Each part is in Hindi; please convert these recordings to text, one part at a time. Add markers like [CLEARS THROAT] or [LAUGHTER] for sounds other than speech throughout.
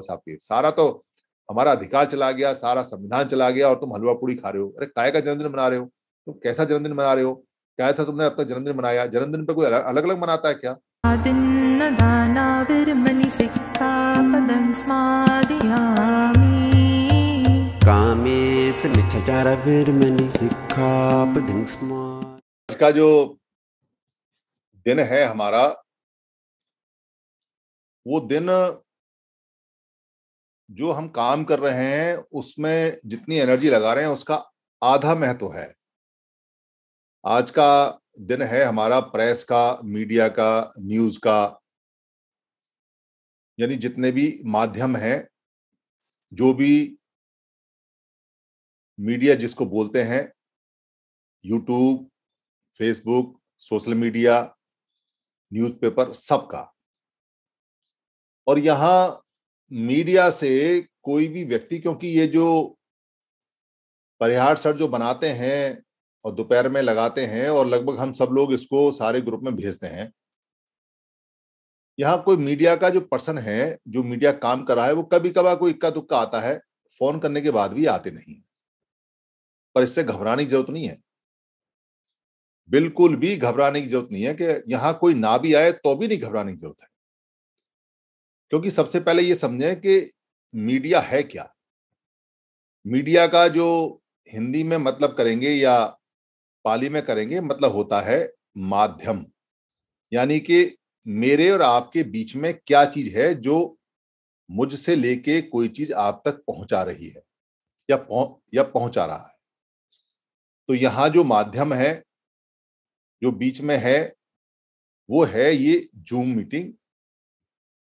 वापस आपके सारा तो हमारा अधिकार चला गया सारा संविधान चला गया और तुम हलवा पूड़ी खा रहे हो अरे काय का जन्मदिन मना रहे हो तुम कैसा जन्मदिन मना रहे हो क्या था तुमने अपना जन्मदिन मनाया जन्मदिन पे कोई अलग अलग मनाता है क्या आज का जो दिन है हमारा वो दिन जो हम काम कर रहे हैं उसमें जितनी एनर्जी लगा रहे हैं उसका आधा महत्व तो है आज का दिन है हमारा प्रेस का मीडिया का न्यूज का यानी जितने भी माध्यम हैं जो भी मीडिया जिसको बोलते हैं YouTube Facebook social media newspaper सबका और यहाँ मीडिया से कोई भी व्यक्ति क्योंकि ये जो परिहार सर जो बनाते हैं और दोपहर में लगाते हैं और लगभग हम सब लोग इसको सारे ग्रुप में भेजते हैं यहाँ कोई मीडिया का जो पर्सन है जो मीडिया काम कर रहा है वो कभी कभार कोई इक्का दुक्का आता है फोन करने के बाद भी आते नहीं पर इससे घबराने की जरूरत नहीं है बिल्कुल भी घबराने की जरूरत नहीं है कि यहां कोई ना भी आए तो भी नहीं घबराने की जरूरत है क्योंकि सबसे पहले ये समझें कि मीडिया है क्या मीडिया का जो हिंदी में मतलब करेंगे या पाली में करेंगे मतलब होता है माध्यम यानी कि मेरे और आपके बीच में क्या चीज है जो मुझसे लेके कोई चीज आप तक पहुंचा रही है या पहुं, या पहुंचा रहा है तो यहां जो माध्यम है जो बीच में है वो है ये जूम मीटिंग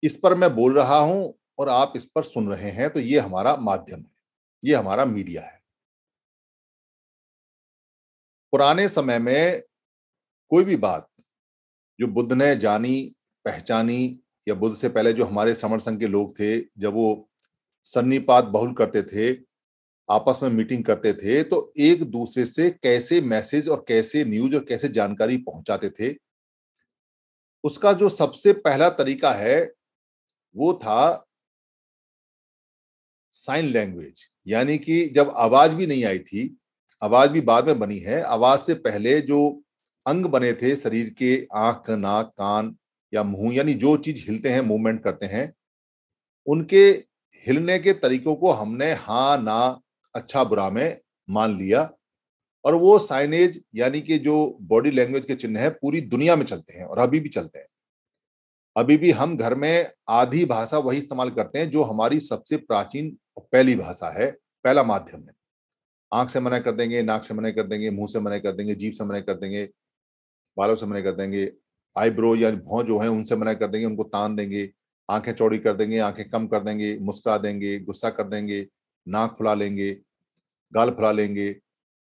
इस पर मैं बोल रहा हूं और आप इस पर सुन रहे हैं तो ये हमारा माध्यम है ये हमारा मीडिया है पुराने समय में कोई भी बात जो बुद्ध ने जानी पहचानी या बुद्ध से पहले जो हमारे समर संघ के लोग थे जब वो सन्नीपात बहुल करते थे आपस में मीटिंग करते थे तो एक दूसरे से कैसे मैसेज और कैसे न्यूज और कैसे जानकारी पहुंचाते थे उसका जो सबसे पहला तरीका है वो था साइन लैंग्वेज यानी कि जब आवाज भी नहीं आई थी आवाज भी बाद में बनी है आवाज से पहले जो अंग बने थे शरीर के आंख नाक कान या मुंह यानी जो चीज हिलते हैं मूवमेंट करते हैं उनके हिलने के तरीकों को हमने हा ना अच्छा बुरा में मान लिया और वो साइनेज यानी कि जो बॉडी लैंग्वेज के चिन्ह है पूरी दुनिया में चलते हैं और अभी भी चलते हैं अभी भी हम घर में आधी भाषा वही इस्तेमाल करते हैं जो हमारी सबसे प्राचीन पहली भाषा है पहला माध्यम है आंख से मना कर देंगे नाक से मना कर देंगे मुंह से मना कर देंगे जीभ से मना कर देंगे बालों से मना कर देंगे आईब्रो या भौ जो है उनसे मना कर देंगे उनको तान देंगे आंखें चौड़ी कर देंगे आंखें कम कर देंगे मुस्कुरा देंगे गुस्सा कर देंगे नाक फुला लेंगे गाल फुला लेंगे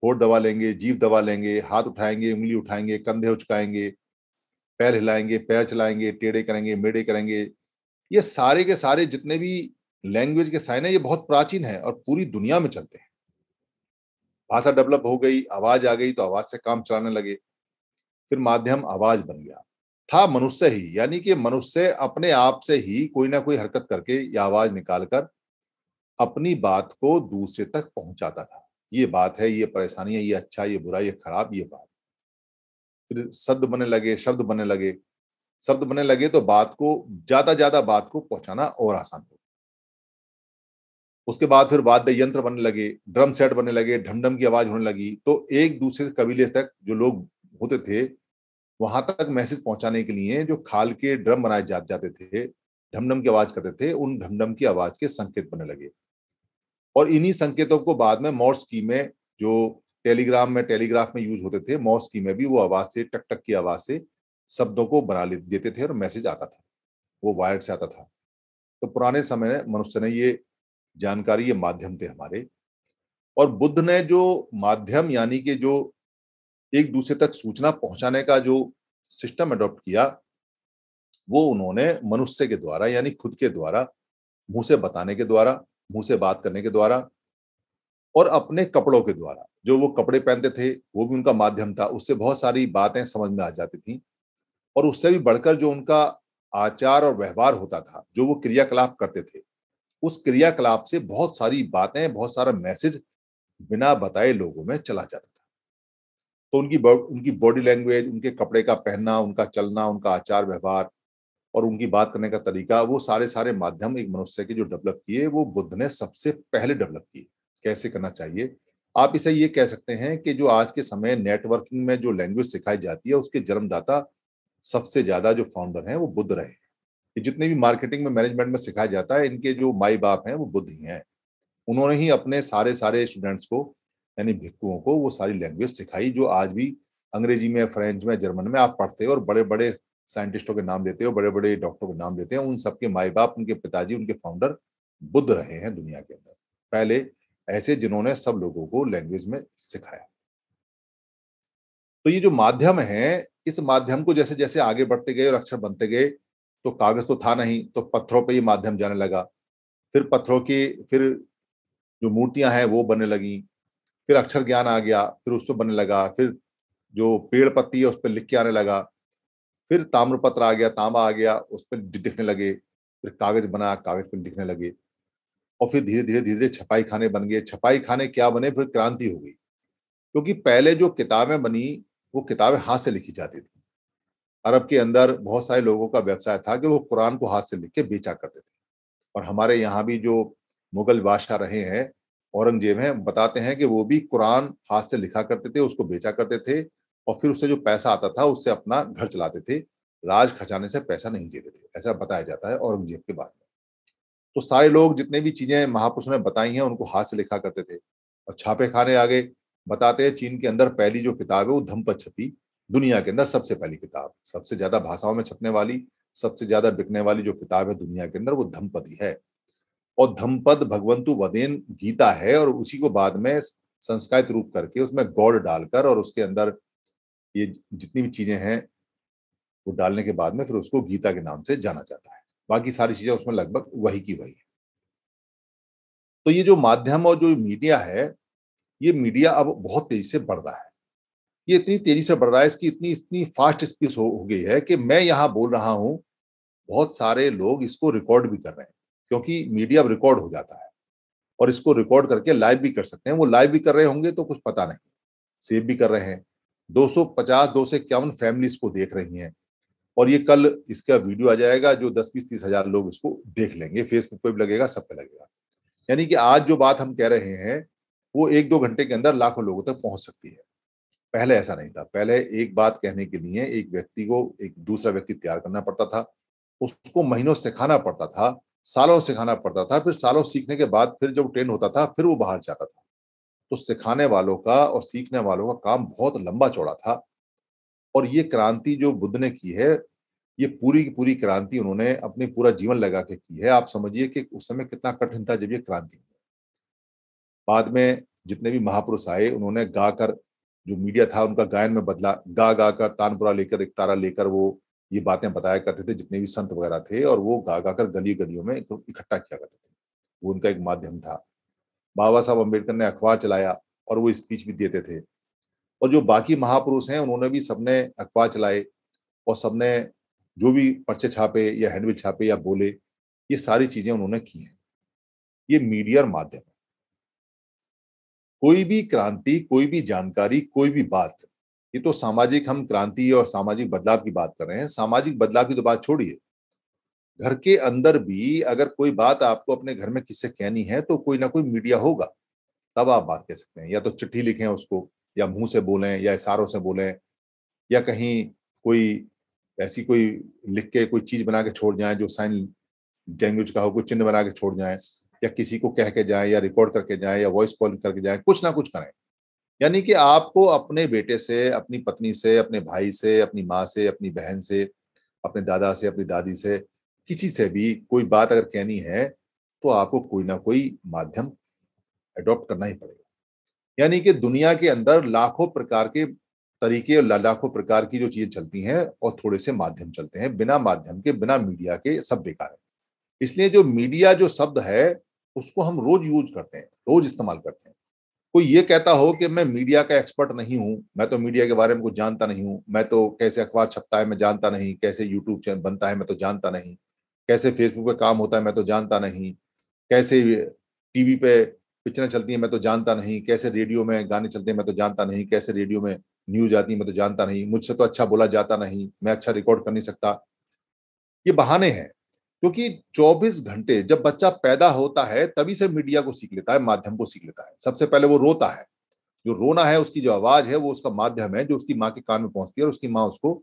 होठ दबा लेंगे जीभ दबा लेंगे हाथ उठाएंगे उंगली उठाएंगे कंधे उचकाएंगे पैर हिलाएंगे पैर चलाएंगे टेढ़े करेंगे मेढ़े करेंगे ये सारे के सारे जितने भी लैंग्वेज के साइन है ये बहुत प्राचीन है और पूरी दुनिया में चलते हैं भाषा डेवलप हो गई आवाज आ गई तो आवाज से काम चलाने लगे फिर माध्यम आवाज बन गया था मनुष्य ही यानी कि मनुष्य अपने आप से ही कोई ना कोई हरकत करके या आवाज निकालकर अपनी बात को दूसरे तक पहुंचाता था ये बात है ये परेशानी है ये अच्छा ये बुरा ये खराब ये बात फिर शब्द बनने लगे शब्द बनने लगे शब्द बनने लगे तो बात को ज्यादा ज्यादा बात को पहुंचाना और आसान हो उसके बाद फिर वाद्य यंत्र बनने लगे ड्रम सेट बनने लगे ढमढम की आवाज होने लगी तो एक दूसरे कबीले तक जो लोग होते थे वहां तक मैसेज पहुंचाने के लिए जो खाल के ड्रम बनाए जा जाते थे ढमढम की आवाज करते थे उन ढमढम की आवाज के संकेत बनने लगे और इन्हीं संकेतों को बाद में मोर्स की में जो टेलीग्राम में टेलीग्राफ में यूज होते थे की में भी वो आवाज से टक टक की आवाज से शब्दों को बना देते थे और मैसेज आता था वो वायर से आता था तो पुराने समय मनुष्य ने ये जानकारी ये माध्यम थे हमारे और बुद्ध ने जो माध्यम यानी कि जो एक दूसरे तक सूचना पहुंचाने का जो सिस्टम अडॉप्ट किया वो उन्होंने मनुष्य के द्वारा यानी खुद के द्वारा मुंह से बताने के द्वारा मुंह से बात करने के द्वारा और अपने कपड़ों के द्वारा जो वो कपड़े पहनते थे वो भी उनका माध्यम था उससे बहुत सारी बातें समझ में आ जाती थी और उससे भी बढ़कर जो उनका आचार और व्यवहार होता था जो वो क्रियाकलाप करते थे उस क्रियाकलाप से बहुत सारी बातें बहुत सारा मैसेज बिना बताए लोगों में चला जाता था तो उनकी उनकी बॉडी लैंग्वेज उनके कपड़े का पहनना उनका चलना उनका आचार व्यवहार और उनकी बात करने का तरीका वो सारे सारे माध्यम एक मनुष्य के जो डेवलप किए वो बुद्ध ने सबसे पहले डेवलप किए कैसे करना चाहिए आप इसे ये कह सकते हैं कि जो आज के समय नेटवर्किंग में जो लैंग्वेज सिखाई जाती है उसके जन्मदाता सबसे ज्यादा जो फाउंडर हैं वो बुद्ध रहे हैं जितने भी मार्केटिंग में मैनेजमेंट में सिखाया जाता है इनके जो माई बाप हैं वो बुद्ध ही हैं उन्होंने ही अपने सारे सारे स्टूडेंट्स को यानी भिक्कुओं को वो सारी लैंग्वेज सिखाई जो आज भी अंग्रेजी में फ्रेंच में जर्मन में आप पढ़ते हो और बड़े बड़े साइंटिस्टों के नाम लेते हो बड़े बड़े डॉक्टरों के नाम लेते हैं उन सबके माए बाप उनके पिताजी उनके फाउंडर बुद्ध रहे हैं दुनिया के अंदर पहले ऐसे जिन्होंने सब लोगों को लैंग्वेज में सिखाया तो ये जो माध्यम है इस माध्यम को जैसे जैसे आगे बढ़ते गए और अक्षर बनते गए तो कागज तो था नहीं तो पत्थरों पे ही माध्यम जाने लगा फिर पत्थरों की फिर जो मूर्तियां हैं वो बनने लगी फिर अक्षर ज्ञान आ गया फिर उस पर बनने लगा फिर जो पेड़ पत्ती है उस पर लिख के आने लगा फिर ताम्रपत्र आ गया तांबा आ गया उस पर दिखने लगे फिर कागज बना कागज पर लिखने लगे और फिर धीरे धीरे धीरे धीरे छपाई खाने बन गए छपाई खाने क्या बने फिर क्रांति हो गई क्योंकि पहले जो किताबें बनी वो किताबें हाथ से लिखी जाती थी अरब के अंदर बहुत सारे लोगों का व्यवसाय था कि वो कुरान को हाथ से लिख के बेचा करते थे और हमारे यहाँ भी जो मुगल बादशाह रहे हैं औरंगजेब हैं बताते हैं कि वो भी कुरान हाथ से लिखा करते थे उसको बेचा करते थे और फिर उससे जो पैसा आता था उससे अपना घर चलाते थे राज खजाने से पैसा नहीं देते थे ऐसा बताया जाता है औरंगजेब के बाद में तो सारे लोग जितने भी चीजें महापुरुषों ने बताई हैं उनको हाथ से लिखा करते थे और छापे खाने आगे बताते हैं चीन के अंदर पहली जो किताब है वो धम पर छपी दुनिया के अंदर सबसे पहली किताब सबसे ज्यादा भाषाओं में छपने वाली सबसे ज्यादा बिकने वाली जो किताब है दुनिया के अंदर वो धमपद है और धमपद भगवंतु वदेन गीता है और उसी को बाद में संस्कृत रूप करके उसमें गौड़ डालकर और उसके अंदर ये जितनी भी चीजें हैं वो डालने के बाद में फिर उसको गीता के नाम से जाना जाता है बाकी सारी चीजें उसमें लगभग वही की वही है तो ये जो माध्यम और जो मीडिया है ये मीडिया अब बहुत तेजी से बढ़ रहा है ये इतनी तेजी से बढ़ रहा है इसकी इतनी इतनी फास्ट स्पीड हो, हो गई है कि मैं यहाँ बोल रहा हूं बहुत सारे लोग इसको रिकॉर्ड भी कर रहे हैं क्योंकि मीडिया अब रिकॉर्ड हो जाता है और इसको रिकॉर्ड करके लाइव भी कर सकते हैं वो लाइव भी कर रहे होंगे तो कुछ पता नहीं सेव भी कर रहे हैं 250 दो सौ इक्यावन फैमिलीज को देख रही हैं और ये कल इसका वीडियो आ जाएगा जो दस बीस तीस हजार लोग इसको देख लेंगे फेसबुक पे भी लगेगा सब पे लगेगा यानी कि आज जो बात हम कह रहे हैं वो एक दो घंटे के अंदर लाखों लोगों तक पहुंच सकती है पहले ऐसा नहीं था पहले एक बात कहने के लिए एक व्यक्ति को एक दूसरा व्यक्ति तैयार करना पड़ता था उसको महीनों सिखाना पड़ता था सालों सिखाना पड़ता था फिर सालों सीखने के बाद फिर जब ट्रेन होता था फिर वो बाहर जाता था तो सिखाने वालों का और सीखने वालों का काम बहुत लंबा चौड़ा था और ये क्रांति जो बुद्ध ने की है ये पूरी की पूरी क्रांति उन्होंने अपने पूरा जीवन लगा के की है आप समझिए कि उस समय कितना कठिन था जब ये क्रांति बाद में जितने भी महापुरुष आए उन्होंने गाकर जो मीडिया था उनका गायन में बदला गा गा कर तानपुरा लेकर एक तारा लेकर वो ये बातें बताया करते थे जितने भी संत वगैरह थे और वो गा गा कर गली गलियों में इकट्ठा किया करते थे वो उनका एक माध्यम था बाबा साहब अम्बेडकर ने अखबार चलाया और वो स्पीच भी देते थे और जो बाकी महापुरुष हैं उन्होंने भी सबने अखबार चलाए और सबने जो भी पर्चे छापे या हैंडबिल छापे या बोले ये सारी चीजें उन्होंने की हैं ये मीडिया माध्यम है कोई भी क्रांति कोई भी जानकारी कोई भी बात ये तो सामाजिक हम क्रांति और सामाजिक बदलाव की बात कर रहे हैं सामाजिक बदलाव की तो बात छोड़िए घर के अंदर भी अगर कोई बात आपको अपने घर में किससे कहनी है तो कोई ना कोई मीडिया होगा तब आप बात कह सकते हैं या तो चिट्ठी लिखें उसको या मुंह से बोलें या इशारों से बोलें या कहीं कोई ऐसी कोई लिख के कोई चीज बना के छोड़ जाए जो साइन लैंग्वेज का हो कोई चिन्ह बना के छोड़ जाए या किसी को कह के जाए या रिकॉर्ड करके जाए या वॉइस कॉल करके जाए कुछ ना कुछ करें यानी कि आपको अपने बेटे से अपनी पत्नी से अपने भाई से अपनी माँ से अपनी बहन से अपने दादा से अपनी दादी से किसी से भी कोई बात अगर कहनी है तो आपको कोई ना कोई माध्यम एडॉप्ट करना ही पड़ेगा यानी कि दुनिया के अंदर लाखों प्रकार के तरीके और लाखों प्रकार की जो चीजें चलती हैं और थोड़े से माध्यम चलते हैं बिना माध्यम के बिना मीडिया के सब बेकार है इसलिए जो मीडिया जो शब्द है उसको हम रोज यूज करते हैं रोज इस्तेमाल करते हैं कोई ये कहता हो कि मैं मीडिया का एक्सपर्ट नहीं हूं मैं तो मीडिया के बारे में कुछ जानता नहीं हूं मैं तो कैसे अखबार छपता है मैं जानता नहीं कैसे यूट्यूब चैनल बनता है मैं तो जानता नहीं कैसे फेसबुक पे काम होता है मैं तो जानता नहीं कैसे टीवी पे पिक्चरें चलती हैं मैं तो जानता नहीं कैसे रेडियो में गाने चलते हैं मैं तो जानता नहीं कैसे रेडियो में न्यूज आती है मैं तो जानता नहीं मुझसे तो अच्छा बोला जाता नहीं मैं अच्छा रिकॉर्ड कर नहीं सकता ये बहाने हैं क्योंकि 24 घंटे जब बच्चा पैदा होता है तभी से मीडिया को सीख लेता है माध्यम को सीख लेता है सबसे पहले वो रोता है जो रोना है उसकी जो आवाज है वो उसका माध्यम है जो उसकी माँ के कान में पहुंचती है और उसकी माँ उसको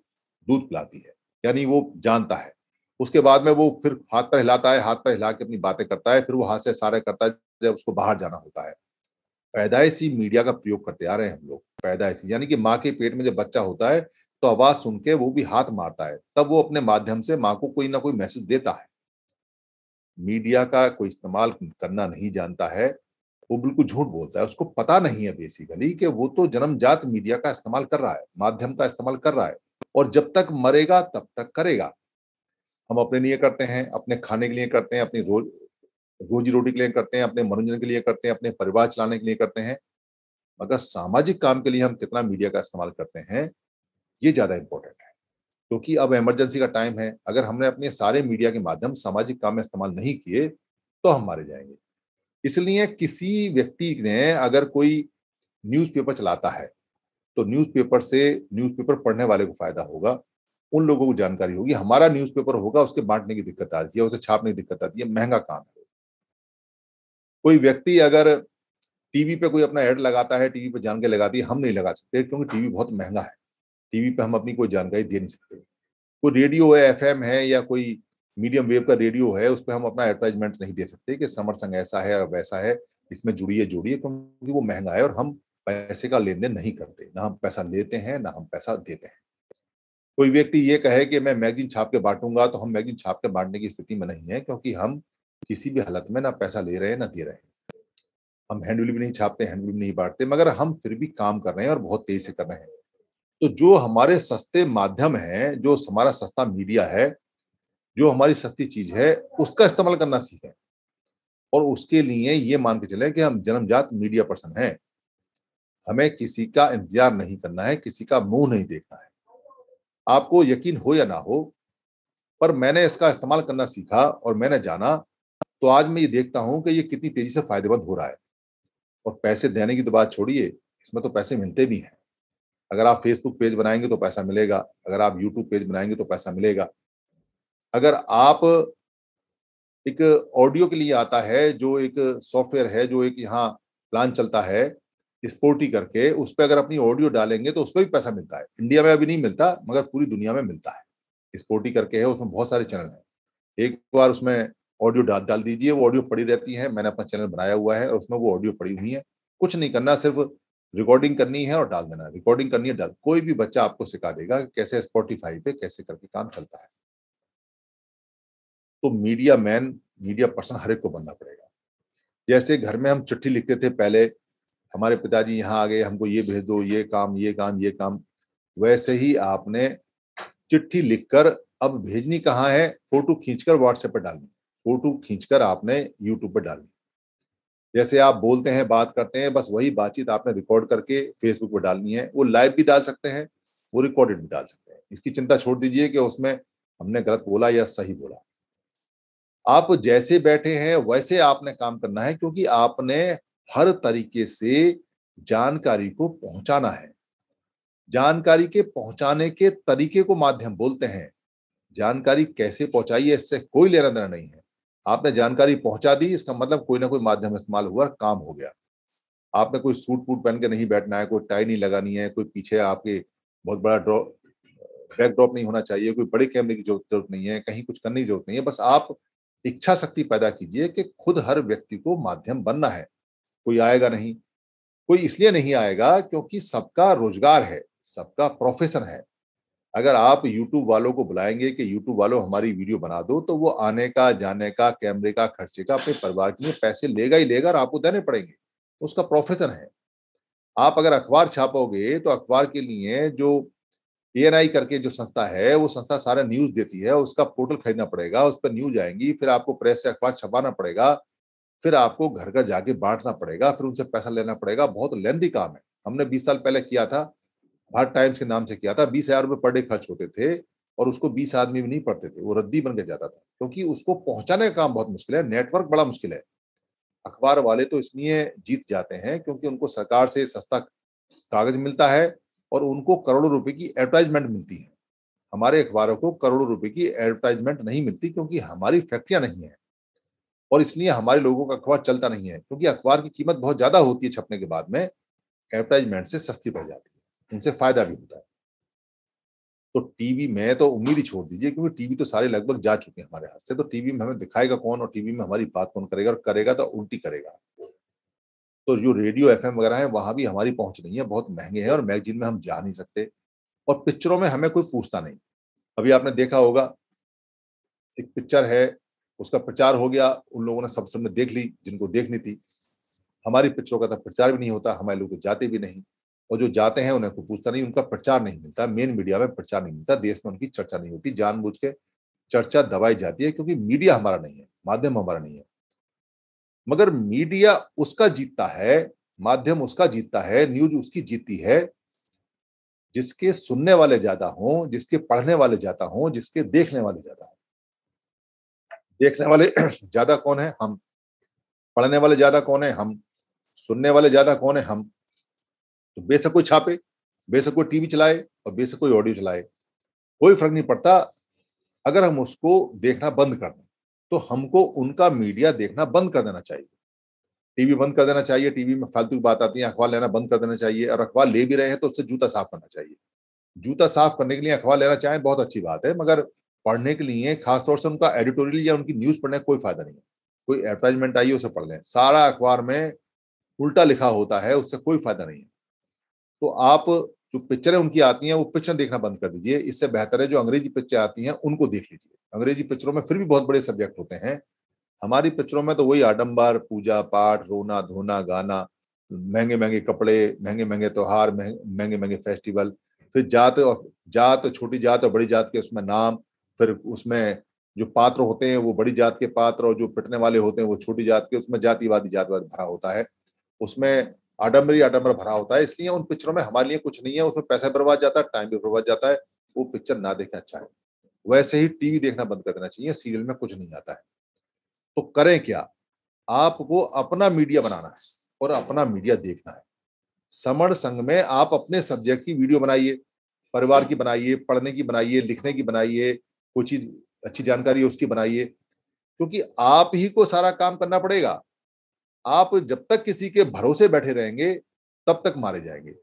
दूध पिलाती है यानी वो जानता है उसके बाद में वो फिर हाथ पर हिलाता है हाथ पर हिला के अपनी बातें करता है फिर वो हाथ से इशारा करता है जब उसको बाहर जाना होता है पैदाइशी मीडिया का प्रयोग करते आ रहे हैं हम लोग पैदाइशी यानी कि माँ के पेट में जब बच्चा होता है तो आवाज सुन के वो भी हाथ मारता है तब वो अपने माध्यम से माँ को कोई ना कोई मैसेज देता है मीडिया का कोई इस्तेमाल करना नहीं जानता है वो बिल्कुल झूठ बोलता है उसको पता नहीं है बेसिकली कि वो तो जन्मजात मीडिया का इस्तेमाल कर रहा है माध्यम का इस्तेमाल कर रहा है और जब तक मरेगा तब तक करेगा हम अपने लिए करते हैं अपने खाने के लिए करते हैं अपनी रोज रोजी रोटी के लिए करते हैं अपने मनोरंजन के लिए करते हैं अपने परिवार चलाने के लिए करते हैं मगर सामाजिक काम के लिए हम कितना मीडिया का इस्तेमाल करते हैं ये ज़्यादा इंपॉर्टेंट है क्योंकि अब इमरजेंसी का टाइम है अगर हमने अपने सारे मीडिया के माध्यम सामाजिक काम में इस्तेमाल नहीं किए तो हम मारे जाएंगे इसलिए किसी व्यक्ति ने अगर कोई न्यूज़पेपर चलाता है तो न्यूज़पेपर से न्यूज़पेपर पढ़ने वाले को फायदा होगा उन लोगों को जानकारी होगी हमारा न्यूज़पेपर होगा उसके बांटने की दिक्कत आती है उसे छापने की दिक्कत आती है महंगा काम है कोई व्यक्ति अगर टीवी पे कोई अपना एड लगाता है टीवी पे जानकारी लगाती है हम नहीं लगा सकते क्योंकि टीवी बहुत महंगा है टीवी पे हम अपनी कोई जानकारी दे नहीं सकते कोई रेडियो है एफ है या कोई मीडियम वेव का रेडियो है उस पर हम अपना एडवर्टाइजमेंट नहीं दे सकते कि समरसंग ऐसा है वैसा है इसमें जुड़िए जुड़िए क्योंकि वो महंगा है और हम पैसे का लेन देन नहीं करते ना हम पैसा लेते हैं ना हम पैसा देते हैं कोई व्यक्ति ये कहे कि मैं मैगजीन छाप के बांटूंगा तो हम मैगजीन छाप के बांटने की स्थिति में नहीं है क्योंकि हम किसी भी हालत में ना पैसा ले रहे हैं ना दे रहे हैं हम हैंडविल भी नहीं छापते हैंडविल भी नहीं बांटते मगर हम फिर भी काम कर रहे हैं और बहुत तेजी से कर रहे हैं तो जो हमारे सस्ते माध्यम है जो हमारा सस्ता मीडिया है जो हमारी सस्ती चीज है उसका इस्तेमाल करना सीखें और उसके लिए ये मान के चले कि हम जन्मजात मीडिया पर्सन हैं हमें किसी का इंतजार नहीं करना है किसी का मुंह नहीं देखना है आपको यकीन हो या ना हो पर मैंने इसका इस्तेमाल करना सीखा और मैंने जाना तो आज मैं ये देखता हूं कि ये कितनी तेजी से फायदेमंद हो रहा है और पैसे देने की तो बात छोड़िए इसमें तो पैसे मिलते भी हैं अगर आप फेसबुक पेज बनाएंगे तो पैसा मिलेगा अगर आप यूट्यूब पेज बनाएंगे तो पैसा मिलेगा अगर आप एक ऑडियो के लिए आता है जो एक सॉफ्टवेयर है जो एक यहाँ प्लान चलता है स्पोर्टी करके उस पर अगर अपनी ऑडियो डालेंगे तो उस पर भी पैसा मिलता है इंडिया में अभी नहीं मिलता मगर पूरी दुनिया में मिलता है स्पोर्टी करके है उसमें बहुत सारे चैनल हैं एक बार उसमें ऑडियो डाल डाल दीजिए वो ऑडियो पड़ी रहती है मैंने अपना चैनल बनाया हुआ है और उसमें वो ऑडियो पड़ी हुई है कुछ नहीं करना सिर्फ रिकॉर्डिंग करनी है और डाल देना रिकॉर्डिंग करनी है डाल कोई भी बच्चा आपको सिखा देगा कैसे स्पॉटिफाई पे कैसे करके काम चलता है तो मीडिया मैन मीडिया पर्सन हर एक को बनना पड़ेगा जैसे घर में हम चिट्ठी लिखते थे पहले हमारे पिताजी यहाँ आ गए हमको ये भेज दो ये काम ये काम ये काम वैसे ही आपने चिट्ठी लिखकर अब भेजनी कहाँ है फोटो खींचकर व्हाट्सएप पर डालनी फोटो खींचकर आपने यूट्यूब पर डालनी जैसे आप बोलते हैं बात करते हैं बस वही बातचीत आपने रिकॉर्ड करके फेसबुक पर डालनी है वो लाइव भी डाल सकते हैं वो रिकॉर्डेड भी डाल सकते हैं इसकी चिंता छोड़ दीजिए कि उसमें हमने गलत बोला या सही बोला आप जैसे बैठे हैं वैसे आपने काम करना है क्योंकि आपने हर तरीके से जानकारी को पहुंचाना है जानकारी के पहुंचाने के तरीके को माध्यम बोलते हैं जानकारी कैसे पहुंचाई है इससे कोई लेना देना नहीं है आपने जानकारी पहुंचा दी इसका मतलब कोई ना कोई माध्यम इस्तेमाल हुआ काम हो गया आपने कोई सूट पूट पहन के नहीं बैठना है कोई टाई नहीं लगानी है कोई पीछे आपके बहुत बड़ा ड्रॉ बैकड्रॉप नहीं होना चाहिए कोई बड़े कैमरे की जरूरत नहीं है कहीं कुछ करने की जरूरत नहीं है बस आप इच्छा शक्ति पैदा कीजिए कि खुद हर व्यक्ति को माध्यम बनना है कोई आएगा नहीं कोई इसलिए नहीं आएगा क्योंकि सबका रोजगार है सबका प्रोफेशन है अगर आप YouTube वालों को बुलाएंगे कि YouTube वालों हमारी वीडियो बना दो तो वो आने का जाने का कैमरे का खर्चे का अपने परिवार के लिए पैसे लेगा ही लेगा और आपको देने पड़ेंगे तो उसका प्रोफेशन है आप अगर अखबार छापोगे तो अखबार के लिए जो ए करके जो संस्था है वो संस्था सारा न्यूज देती है उसका पोर्टल खरीदना पड़ेगा उस पर न्यूज आएंगी फिर आपको प्रेस से अखबार छपाना पड़ेगा फिर आपको घर घर जाके बांटना पड़ेगा फिर उनसे पैसा लेना पड़ेगा बहुत लेंदी काम है हमने बीस साल पहले किया था भारत टाइम्स के नाम से किया था बीस हजार रुपए पर डे खर्च होते थे और उसको बीस आदमी भी नहीं पढ़ते थे वो रद्दी बन के जाता था क्योंकि तो उसको पहुंचाने का काम बहुत मुश्किल है नेटवर्क बड़ा मुश्किल है अखबार वाले तो इसलिए जीत जाते हैं क्योंकि उनको सरकार से सस्ता कागज मिलता है और उनको करोड़ों रुपए की एडवर्टाइजमेंट मिलती है हमारे अखबारों को करोड़ों रुपए की एडवर्टाइजमेंट नहीं मिलती क्योंकि हमारी फैक्ट्रियां नहीं है और इसलिए हमारे लोगों का अखबार चलता नहीं है क्योंकि अखबार की कीमत बहुत ज्यादा होती है छपने के बाद में एडवर्टाइजमेंट से सस्ती पड़ जाती है उनसे फायदा भी होता है तो टीवी में तो उम्मीद ही छोड़ दीजिए क्योंकि टीवी तो सारे लगभग जा चुके हैं हमारे हाथ से तो टीवी में हमें दिखाएगा कौन और टीवी में हमारी बात कौन करेगा और करेगा तो उल्टी करेगा तो जो रेडियो एफ वगैरह है वहां भी हमारी पहुंच नहीं है बहुत महंगे हैं और मैगजीन में हम जा नहीं सकते और पिक्चरों में हमें कोई पूछता नहीं अभी आपने देखा होगा एक पिक्चर है उसका प्रचार हो गया उन लोगों ने सब सबने देख ली जिनको देखनी थी हमारी पिक्चरों का तो प्रचार भी नहीं होता हमारे लोग तो जाते भी नहीं और जो जाते हैं उन्हें को पूछता नहीं उनका प्रचार नहीं मिलता मेन मीडिया में प्रचार नहीं मिलता देश में उनकी चर्चा नहीं होती जानबूझ के चर्चा दबाई जाती है क्योंकि मीडिया हमारा नहीं है माध्यम हमारा नहीं है मगर मीडिया उसका जीतता है माध्यम उसका जीतता है न्यूज उसकी जीतती है जिसके सुनने वाले ज्यादा हों जिसके पढ़ने वाले ज्यादा हों जिसके देखने वाले ज्यादा देखने वाले [CLEARS THROAT] ज्यादा कौन है हम पढ़ने वाले ज्यादा कौन है हम सुनने वाले ज्यादा कौन है हम तो बेशक कोई छापे बेशक कोई टीवी चलाए और बेशक कोई ऑडियो चलाए कोई फर्क नहीं पड़ता अगर हम उसको देखना बंद कर दें तो हमको उनका मीडिया देखना बंद कर देना चाहिए टीवी बंद कर देना चाहिए टीवी में फालतू की बात आती है अखबार लेना बंद कर देना चाहिए और अखबार ले भी रहे हैं तो उससे जूता साफ करना चाहिए जूता साफ करने के लिए अखबार लेना चाहें बहुत अच्छी बात है मगर पढ़ने के लिए खासतौर से उनका एडिटोरियल या उनकी न्यूज पढ़ने का कोई फायदा नहीं है कोई एडवर्टाइजमेंट आई है उसे पढ़ लें सारा अखबार में उल्टा लिखा होता है उससे कोई फायदा नहीं है तो आप जो पिक्चरें उनकी आती हैं वो पिक्चर देखना बंद कर दीजिए इससे बेहतर है जो अंग्रेजी पिक्चर आती हैं उनको देख लीजिए अंग्रेजी पिक्चरों में फिर भी बहुत बड़े सब्जेक्ट होते हैं हमारी पिक्चरों में तो वही आडम्बर पूजा पाठ रोना धोना गाना महंगे महंगे कपड़े महंगे महंगे त्योहार महंगे महंगे फेस्टिवल फिर जात और जात छोटी जात और बड़ी जात के उसमें नाम फिर उसमें जो पात्र होते हैं वो बड़ी जात के पात्र और जो पिटने वाले होते हैं वो छोटी जात के उसमें जातिवादी जातिवाद भरा होता है उसमें आडम्बरी आडम्बर भरा होता है इसलिए उन पिक्चरों में हमारे लिए कुछ नहीं है उसमें पैसा बर्बाद जाता है टाइम भी बर्बाद जाता है वो पिक्चर ना देखना अच्छा है वैसे ही टीवी देखना बंद कर देना चाहिए सीरियल में कुछ नहीं आता है तो करें क्या आपको अपना मीडिया बनाना है और अपना मीडिया देखना है समण संघ में आप अपने सब्जेक्ट की वीडियो बनाइए परिवार की बनाइए पढ़ने की बनाइए लिखने की बनाइए कोई चीज अच्छी जानकारी है उसकी बनाइए क्योंकि आप ही को सारा काम करना पड़ेगा आप जब तक किसी के भरोसे बैठे रहेंगे तब तक मारे जाएंगे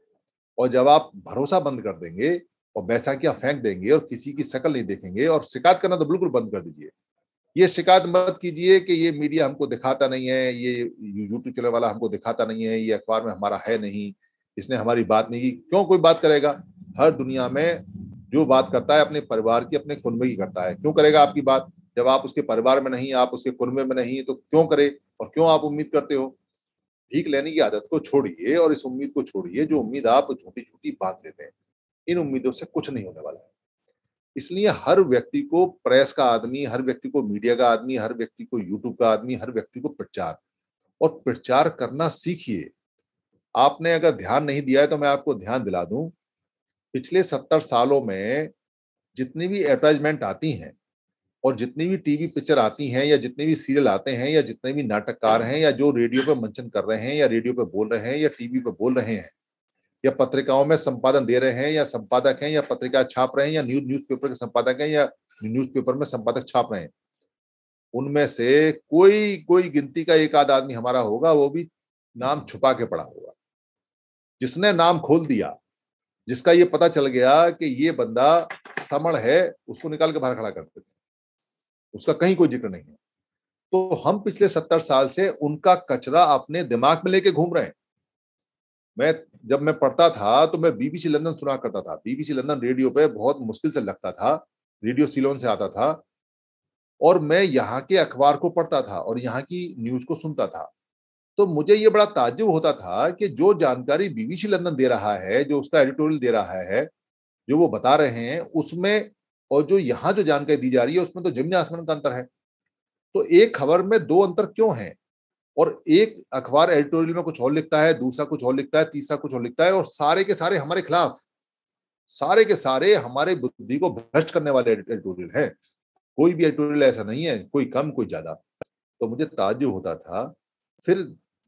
और जब आप भरोसा बंद कर देंगे और बैसाखियां फेंक देंगे और किसी की शकल नहीं देखेंगे और शिकायत करना तो बिल्कुल बंद कर दीजिए ये शिकायत मत कीजिए कि ये मीडिया हमको दिखाता नहीं है ये यूट्यूब चैनल वाला हमको दिखाता नहीं है ये अखबार में हमारा है नहीं इसने हमारी बात नहीं की क्यों कोई बात करेगा हर दुनिया में जो बात करता है अपने परिवार की अपने कुनबे की करता है क्यों करेगा आपकी बात जब आप उसके परिवार में नहीं आप उसके कुनबे में नहीं तो क्यों करे और क्यों आप उम्मीद करते हो भीख लेने की आदत को छोड़िए और इस उम्मीद को छोड़िए जो उम्मीद आप झूठी झूठी बांध लेते हैं इन उम्मीदों से कुछ नहीं होने वाला है इसलिए हर व्यक्ति को प्रेस का आदमी हर व्यक्ति को मीडिया का आदमी हर व्यक्ति को यूट्यूब का आदमी हर व्यक्ति को प्रचार और प्रचार करना सीखिए आपने अगर ध्यान नहीं दिया है तो मैं आपको ध्यान दिला दूं पिछले सत्तर सालों में जितनी भी एडवर्टाइजमेंट आती हैं और जितनी भी टीवी पिक्चर आती हैं या जितने भी सीरियल आते हैं या जितने भी नाटककार हैं या जो रेडियो पर मंचन कर रहे हैं या रेडियो पर बोल रहे हैं या टीवी पर बोल रहे हैं या पत्रिकाओं में संपादन दे रहे हैं या संपादक हैं या पत्रिका छाप रहे हैं या न्यूज न्यूज़पेपर के संपादक हैं या न्यूज़पेपर में संपादक छाप रहे हैं उनमें से कोई कोई गिनती का एक आध आदमी हमारा होगा वो भी नाम छुपा के पड़ा होगा जिसने नाम खोल दिया जिसका ये पता चल गया कि ये बंदा समण है उसको निकाल के बाहर खड़ा करते थे उसका कहीं कोई जिक्र नहीं है तो हम पिछले सत्तर साल से उनका कचरा अपने दिमाग में लेके घूम रहे हैं मैं जब मैं पढ़ता था तो मैं बीबीसी लंदन सुना करता था बीबीसी लंदन रेडियो पे बहुत मुश्किल से लगता था रेडियो सिलोन से आता था और मैं यहाँ के अखबार को पढ़ता था और यहाँ की न्यूज को सुनता था तो मुझे ये बड़ा ताजुब होता था कि जो जानकारी बीबीसी लंदन दे रहा है जो उसका एडिटोरियल दे रहा है जो वो बता रहे हैं उसमें और जो यहाँ जो जानकारी दी जा रही है उसमें तो जमीन आसमान का अंतर है तो एक खबर में दो अंतर क्यों है और एक अखबार एडिटोरियल में कुछ और लिखता है दूसरा कुछ और लिखता है तीसरा कुछ और लिखता है और सारे के सारे हमारे खिलाफ सारे के सारे हमारे बुद्धि को भ्रष्ट करने वाले एडिटोरियल है कोई भी एडिटोरियल ऐसा नहीं है कोई कम कोई ज्यादा तो मुझे ताजुब होता था फिर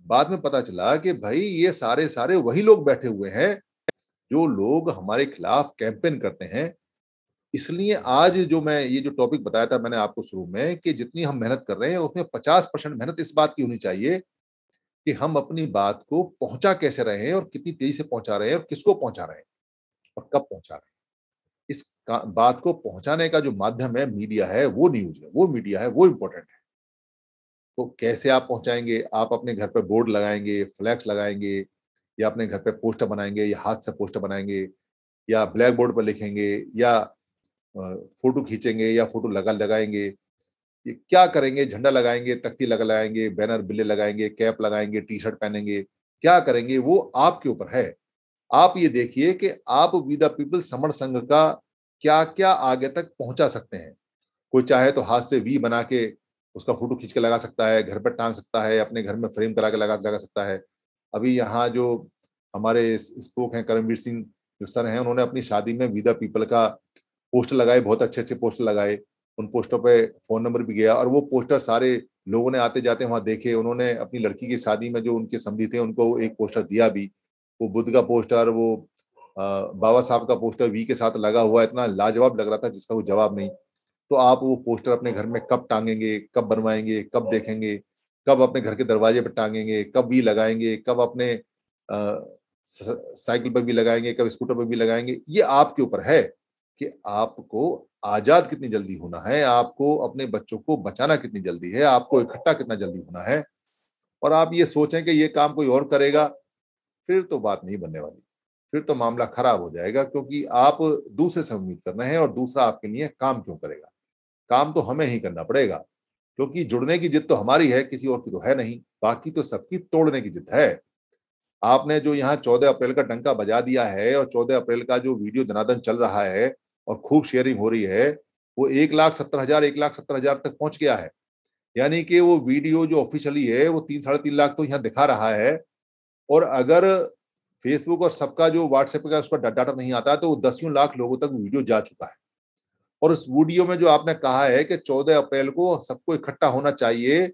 बाद में पता चला कि भाई ये सारे सारे वही लोग बैठे हुए हैं जो लोग हमारे खिलाफ कैंपेन करते हैं इसलिए आज जो मैं ये जो टॉपिक बताया था मैंने आपको शुरू में कि जितनी हम मेहनत कर रहे हैं उसमें पचास परसेंट मेहनत इस बात की होनी चाहिए कि हम अपनी बात को पहुंचा कैसे रहे हैं और कितनी तेजी से पहुंचा रहे हैं और किसको पहुंचा रहे हैं और कब पहुंचा रहे हैं इस बात को पहुंचाने का जो माध्यम है मीडिया है वो न्यूज है वो मीडिया है वो इंपॉर्टेंट है तो कैसे आप पहुंचाएंगे आप अपने घर पर बोर्ड लगाएंगे फ्लैक्स लगाएंगे या अपने घर पर पोस्टर बनाएंगे या हाथ से पोस्टर बनाएंगे या ब्लैक बोर्ड पर लिखेंगे या फोटो खींचेंगे या फोटो लगा लगाएंगे ये क्या करेंगे झंडा लगाएंगे तख्ती लगा लगाएंगे बैनर बिल्ले लगाएंगे कैप लगाएंगे टी शर्ट पहनेंगे क्या करेंगे वो आपके ऊपर है आप ये देखिए कि आप वी द पीपल समर संघ का क्या क्या आगे तक पहुंचा सकते हैं कोई चाहे तो हाथ से वी बना के उसका फोटो खींच के लगा सकता है घर पर टांग सकता है अपने घर में फ्रेम करा के लगा लगा सकता है अभी यहाँ जो हमारे स्पोक हैं करमवीर सिंह जो सर हैं उन्होंने अपनी शादी में विदा पीपल का पोस्टर लगाए बहुत अच्छे अच्छे पोस्टर लगाए उन पोस्टर पे फोन नंबर भी गया और वो पोस्टर सारे लोगों ने आते जाते वहां देखे उन्होंने अपनी लड़की की शादी में जो उनके समझी थे उनको एक पोस्टर दिया भी वो बुद्ध का पोस्टर वो बाबा साहब का पोस्टर वी के साथ लगा हुआ इतना लाजवाब लग रहा था जिसका कोई जवाब नहीं तो आप वो पोस्टर अपने घर में कब टांगेंगे कब बनवाएंगे कब हाँ। देखेंगे कब अपने घर के दरवाजे पर टांगेंगे कब भी लगाएंगे कब अपने साइकिल पर भी लगाएंगे कब स्कूटर पर भी लगाएंगे ये आपके ऊपर है कि आपको आजाद कितनी जल्दी होना है आपको अपने बच्चों को बचाना कितनी जल्दी है आपको हाँ। इकट्ठा कितना जल्दी होना है और आप ये सोचें कि ये काम कोई और करेगा फिर तो बात नहीं बनने वाली फिर तो मामला खराब हो जाएगा क्योंकि आप दूसरे से उम्मीद कर रहे हैं और दूसरा आपके लिए काम क्यों करेगा काम तो हमें ही करना पड़ेगा क्योंकि जुड़ने की जिद तो हमारी है किसी और की तो है नहीं बाकी तो सबकी तोड़ने की जिद है आपने जो यहाँ चौदह अप्रैल का डंका बजा दिया है और चौदह अप्रैल का जो वीडियो धनादन चल रहा है और खूब शेयरिंग हो रही है वो एक लाख सत्तर हजार एक लाख सत्तर हजार तक पहुंच गया है यानी कि वो वीडियो जो ऑफिशियली है वो तीन साढ़े तीन लाख तो यहाँ दिखा रहा है और अगर फेसबुक और सबका जो व्हाट्सएप का उसका डाटा नहीं आता तो दसियों लाख लोगों तक वीडियो जा चुका है और उस वीडियो में जो आपने कहा है कि 14 अप्रैल को सबको इकट्ठा होना चाहिए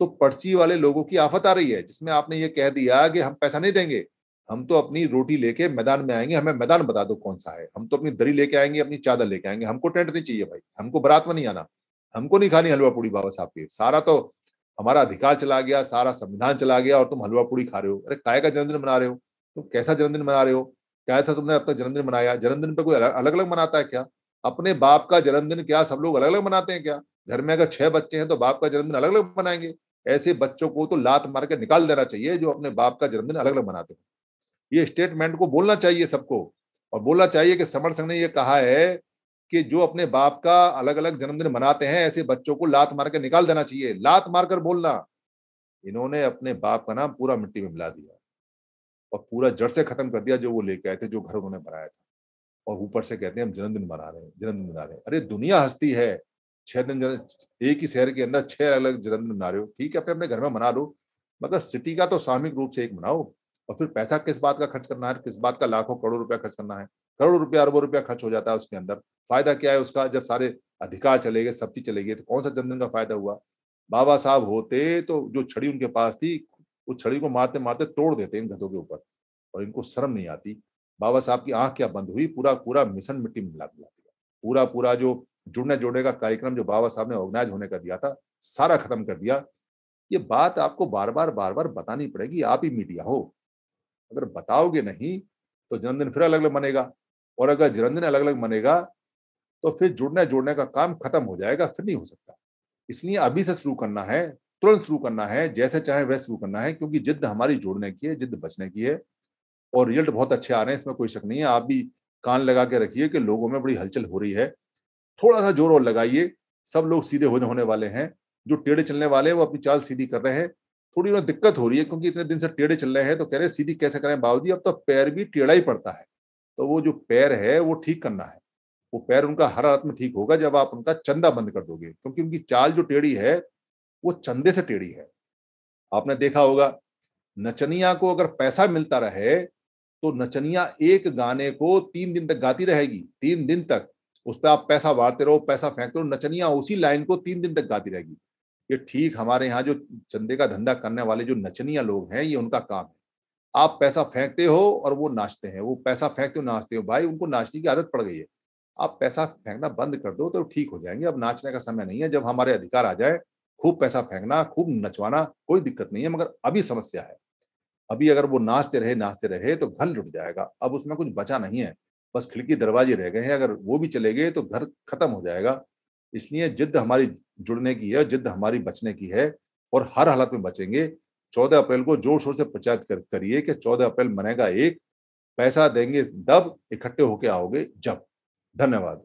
तो पर्ची वाले लोगों की आफत आ रही है जिसमें आपने ये कह दिया कि हम पैसा नहीं देंगे हम तो अपनी रोटी लेके मैदान में आएंगे हमें मैदान बता दो कौन सा है हम तो अपनी दरी लेके आएंगे अपनी चादर लेके आएंगे हमको टेंट नहीं चाहिए भाई हमको बरात में नहीं आना हमको नहीं खानी हलवा पूड़ी बाबा साहब की सारा तो हमारा अधिकार चला गया सारा संविधान चला गया और तुम हलवा पूड़ी खा रहे हो अरे काय का जन्मदिन मना रहे हो तुम कैसा जन्मदिन मना रहे हो क्या था तुमने अपना जन्मदिन मनाया जन्मदिन पे कोई अलग अलग मनाता है क्या अपने बाप का जन्मदिन क्या सब लोग अलग अलग मनाते हैं क्या घर में अगर छह बच्चे हैं तो बाप का जन्मदिन अलग अलग मनाएंगे ऐसे बच्चों को तो लात मार के निकाल देना चाहिए जो अपने बाप का जन्मदिन अलग अलग मनाते हैं ये स्टेटमेंट को बोलना चाहिए सबको और बोलना चाहिए कि समर संघ ने यह कहा है कि जो अपने बाप का अलग अलग जन्मदिन मनाते हैं ऐसे बच्चों को लात मार कर निकाल देना चाहिए लात मारकर बोलना इन्होंने अपने बाप का नाम पूरा मिट्टी में मिला दिया और पूरा जड़ से खत्म कर दिया जो वो लेके आए थे जो घर उन्होंने बनाया था और ऊपर से कहते हैं हम जन्मदिन मना रहे हैं जन्मदिन मना रहे हैं अरे दुनिया हंसती है छह दिन एक ही शहर के अंदर छह अलग अलग जन्मदिन मना रहे हो ठीक है अपने अपने घर में मना लो मगर सिटी का तो सामूहिक रूप से एक मनाओ और फिर पैसा किस बात का खर्च करना है किस बात का लाखों करोड़ रुपया खर्च करना है करोड़ रुपया अरबों रुपया खर्च हो जाता है उसके अंदर फायदा क्या है उसका जब सारे अधिकार चले गए सब चीज चले गए तो कौन सा जन्मदिन का फायदा हुआ बाबा साहब होते तो जो छड़ी उनके पास थी उस छड़ी को मारते मारते तोड़ देते इन गधों के ऊपर और इनको शर्म नहीं आती बाबा साहब की आंख क्या बंद हुई पूरा पूरा मिशन मिट्टी मिला मिला दिया पूरा पूरा जो जुड़ने जोड़ने का कार्यक्रम जो बाबा साहब ने ऑर्गेनाइज होने का दिया था सारा खत्म कर दिया ये बात आपको बार बार बार बार बतानी पड़ेगी आप ही मीडिया हो अगर बताओगे नहीं तो जन्मदिन फिर अलग अलग मनेगा और अगर जन्मदिन अलग अलग मनेगा तो फिर जुड़ने जोड़ने का काम खत्म हो जाएगा फिर नहीं हो सकता इसलिए अभी से शुरू करना है तुरंत शुरू करना है जैसे चाहे वैसे शुरू करना है क्योंकि जिद्द हमारी जोड़ने की है जिद्द बचने की है और रिजल्ट बहुत अच्छे आ रहे हैं इसमें कोई शक नहीं है आप भी कान लगा के रखिए कि लोगों में बड़ी हलचल हो रही है थोड़ा सा जोर और लगाइए सब लोग सीधे होने होने वाले हैं जो टेढ़े चलने वाले हैं वो अपनी चाल सीधी कर रहे हैं थोड़ी बहुत दिक्कत हो रही है क्योंकि इतने दिन से टेढ़े चल रहे हैं तो कह रहे हैं सीधी कैसे करें बाबूजी अब तो पैर भी टेढ़ा ही पड़ता है तो वो जो पैर है वो ठीक करना है वो पैर उनका हर हालत में ठीक होगा जब आप उनका चंदा बंद कर दोगे क्योंकि उनकी चाल जो टेढ़ी है वो चंदे से टेढ़ी है आपने देखा होगा नचनिया को अगर पैसा मिलता रहे तो नचनिया एक गाने को तीन दिन तक गाती रहेगी तीन दिन तक उस पर आप पैसा वारते रहो पैसा फेंकते रहो नचनिया उसी लाइन को तीन दिन तक गाती रहेगी ये ठीक हमारे यहाँ जो चंदे का धंधा करने वाले जो नचनिया लोग हैं ये उनका काम है आप पैसा फेंकते हो और वो नाचते हैं वो पैसा फेंकते हो नाचते हो भाई उनको नाचने की आदत पड़ गई है आप पैसा फेंकना बंद कर दो तो ठीक हो जाएंगे अब नाचने का समय नहीं है जब हमारे अधिकार आ जाए खूब पैसा फेंकना खूब नचवाना कोई दिक्कत नहीं है मगर अभी समस्या है अभी अगर वो नाचते रहे नाचते रहे तो घर लुट जाएगा अब उसमें कुछ बचा नहीं है बस खिड़की दरवाजे रह गए हैं अगर वो भी चले गए तो घर खत्म हो जाएगा इसलिए जिद हमारी जुड़ने की है जिद हमारी बचने की है और हर हालत में बचेंगे चौदह अप्रैल को जोर शोर से प्रचारित कर, करिए कि चौदह अप्रैल मनेगा एक पैसा देंगे दब इकट्ठे होके आओगे जब धन्यवाद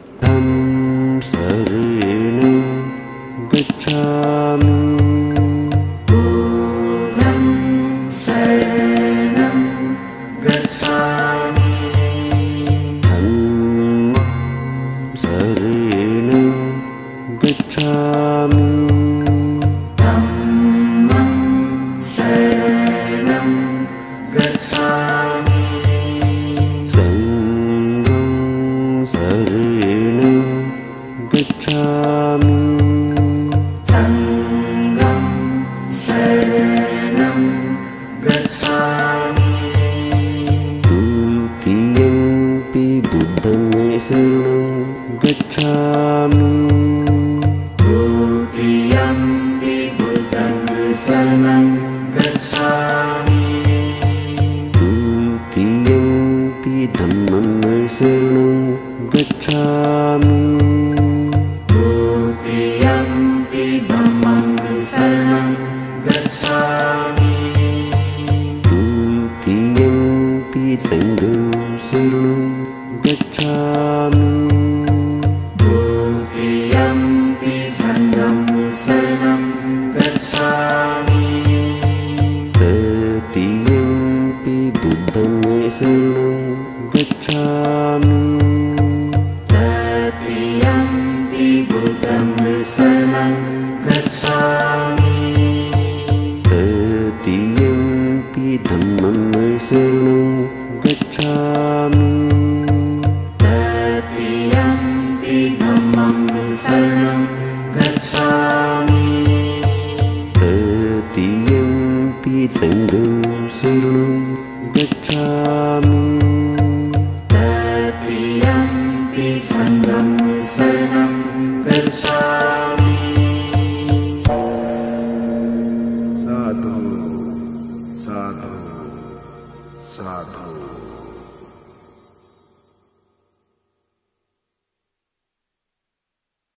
रेण गच्छामि